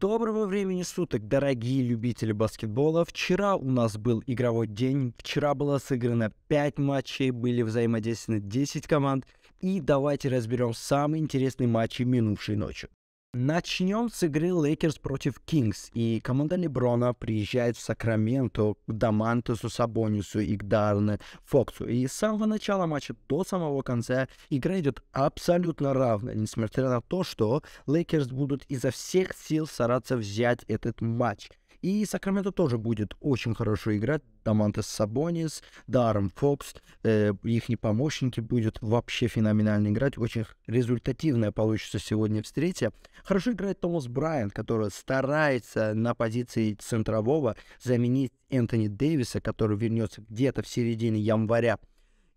Доброго времени суток, дорогие любители баскетбола. Вчера у нас был игровой день, вчера было сыграно 5 матчей, были взаимодействованы 10 команд. И давайте разберем самые интересные матчи минувшей ночью. Начнем с игры Лейкерс против Кингс. И команда Леброна приезжает в Сакраменто к Дамантесу, Сабонису и к Дарне Фоксу. И с самого начала матча до самого конца игра идет абсолютно равно, несмотря на то, что Лейкерс будут изо всех сил стараться взять этот матч. И Сакраменто тоже будет очень хорошо играть. Дамантес Сабонис, Даррен Фокс, э, их помощники будут вообще феноменально играть. Очень результативная получится сегодня встреча. Хорошо играет Томас Брайан, который старается на позиции центрового заменить Энтони Дэвиса, который вернется где-то в середине января.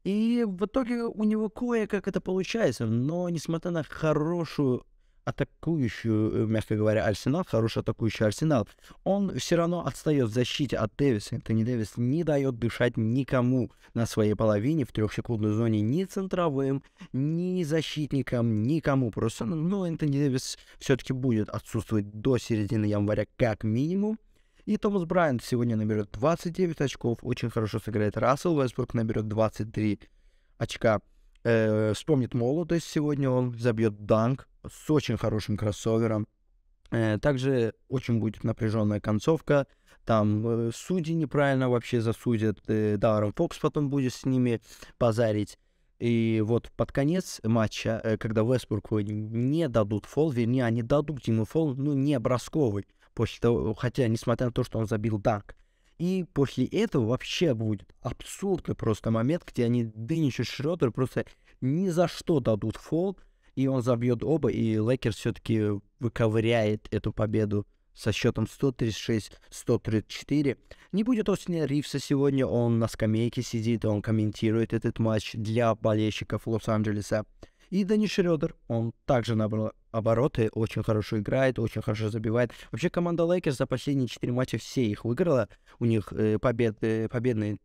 И в итоге у него кое-как это получается, но несмотря на хорошую атакующую, э, мягко говоря, Арсенал, хороший атакующий Арсенал, он все равно отстает в защите от Дэвиса. Энтони Дэвис не дает дышать никому на своей половине в трехсекундной зоне ни центровым, ни защитникам, никому. Просто, ну, ну Энтони Дэвис все-таки будет отсутствовать до середины января как минимум. И Томас Брайант сегодня наберет 29 очков, очень хорошо сыграет Рассел вестбург наберет 23 очка э, вспомнит молодость. Сегодня он забьет данк с очень хорошим кроссовером. Э, также очень будет напряженная концовка. Там э, судьи неправильно вообще засудят. Э, Даррен Фокс потом будет с ними базарить. И вот под конец матча, э, когда Вестбургу не дадут фол, вернее, они дадут ему фол, ну, не бросковый. После того, хотя, несмотря на то, что он забил данк. И после этого вообще будет абсурдный просто момент, где они Дэничу Шрёдер просто ни за что дадут фол, и он забьет оба, и Лейкерс все-таки выковыряет эту победу со счетом 136-134. Не будет Остина Ривса сегодня, он на скамейке сидит, он комментирует этот матч для болельщиков Лос-Анджелеса. И Дани Шрёдер, он также набрал обороты, очень хорошо играет, очень хорошо забивает. Вообще команда Лейкерс за последние 4 матча все их выиграла. У них э, побед, э, победный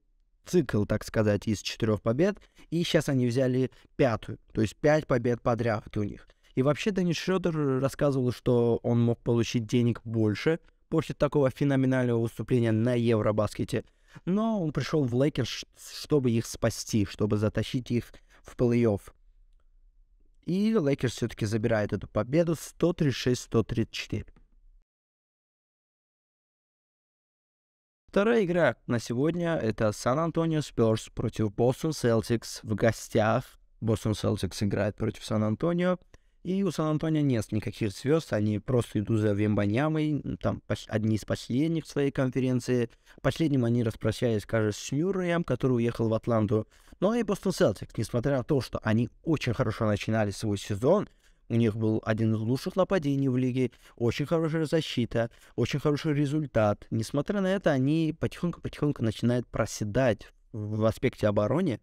цикл, так сказать, из четырех побед. И сейчас они взяли пятую. То есть пять побед подряд у них. И вообще Денис Шредер рассказывал, что он мог получить денег больше после такого феноменального выступления на Евробаскете. Но он пришел в Лейкерс, чтобы их спасти, чтобы затащить их в плей-офф. И Лейкерс все-таки забирает эту победу 136-134. Вторая игра на сегодня — это Сан-Антонио Спёрс против Бостон Селтикс в гостях. Бостон Селтикс играет против Сан-Антонио. И у Сан-Антонио нет никаких звезд, они просто идут за Вембаньямой, там одни из последних в своей конференции. Последним они распрощались, кажется, с Мюрреем, который уехал в Атланту. Ну а и Бостон Селтикс, несмотря на то, что они очень хорошо начинали свой сезон, у них был один из лучших нападений в лиге, очень хорошая защита, очень хороший результат. Несмотря на это, они потихоньку-потихоньку начинают проседать в аспекте обороны.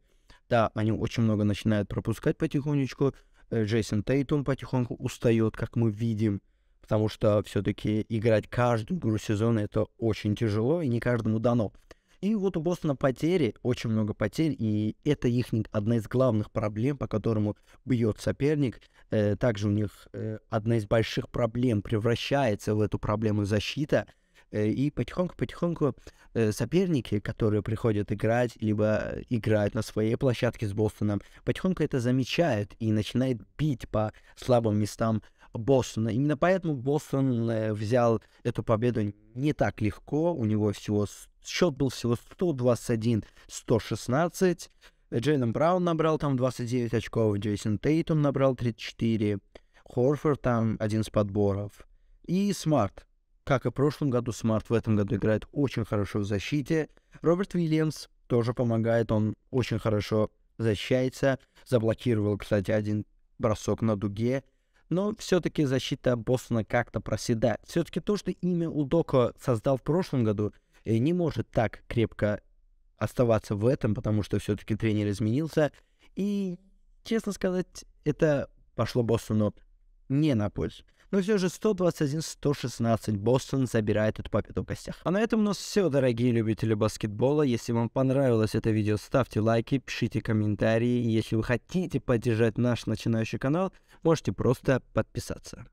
Да, они очень много начинают пропускать потихонечку, Э, Джейсон Тейтум потихоньку устает, как мы видим, потому что все-таки играть каждую игру сезона это очень тяжело и не каждому дано. И вот у Бостона потери, очень много потерь, и это их одна из главных проблем, по которому бьет соперник. Э, также у них э, одна из больших проблем превращается в эту проблему защита – Э, и потихоньку-потихоньку э, соперники, которые приходят играть, либо играют на своей площадке с Бостоном, потихоньку это замечают и начинает бить по слабым местам Бостона. Именно поэтому Бостон э, взял эту победу не так легко. У него всего счет был всего 121-116. Джейден Браун набрал там 29 очков, Джейсон Тейтум набрал 34, Хорфорд там один с подборов. И Смарт как и в прошлом году, Смарт в этом году играет очень хорошо в защите. Роберт Уильямс тоже помогает, он очень хорошо защищается. Заблокировал, кстати, один бросок на дуге. Но все-таки защита Бостона как-то проседает. Все-таки то, что имя Удока создал в прошлом году, э, не может так крепко оставаться в этом, потому что все-таки тренер изменился. И, честно сказать, это пошло Бостону не на пользу. Но все же 121-116 Бостон забирает эту победу в гостях. А на этом у нас все, дорогие любители баскетбола. Если вам понравилось это видео, ставьте лайки, пишите комментарии. И если вы хотите поддержать наш начинающий канал, можете просто подписаться.